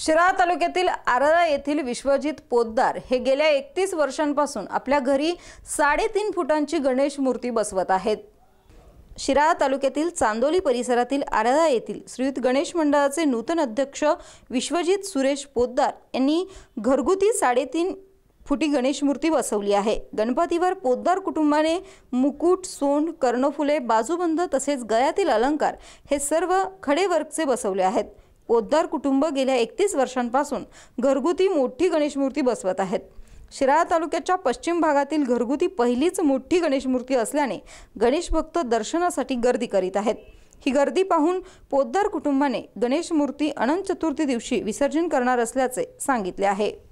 शिराळा तालुक्यातील आरळा येथील विश्वजित पोद्दार हे गेल्या एकतीस वर्षांपासून आपल्या घरी साडेतीन फुटांची गणेश मूर्ती बसवत आहेत शिराळा तालुक्यातील चांदोली परिसरातील आरळा येथील श्रीयुत गणेश मंडळाचे नूतन अध्यक्ष विश्वजित सुरेश पोद्दार यांनी घरगुती साडेतीन फुटी गणेश मूर्ती बसवली आहे गणपतीवर पोद्दार कुटुंबाने मुकुट सोंड कर्णफुले बाजूबंद तसेच गळ्यातील अलंकार हे सर्व खडे बसवले आहेत पोद्दार कुटुंब गेल्या एकतीस वर्षांपासून घरगुती मोठी गणेश मूर्ती बसवत आहेत शिराळा तालुक्याच्या पश्चिम भागातील घरगुती पहिलीच मोठी गणेश मूर्ती असल्याने गणेश भक्त दर्शनासाठी गर्दी करीत आहेत ही गर्दी पाहून पोद्दार कुटुंबाने गणेश मूर्ती अनंत चतुर्थी दिवशी विसर्जन करणार असल्याचे सांगितले आहे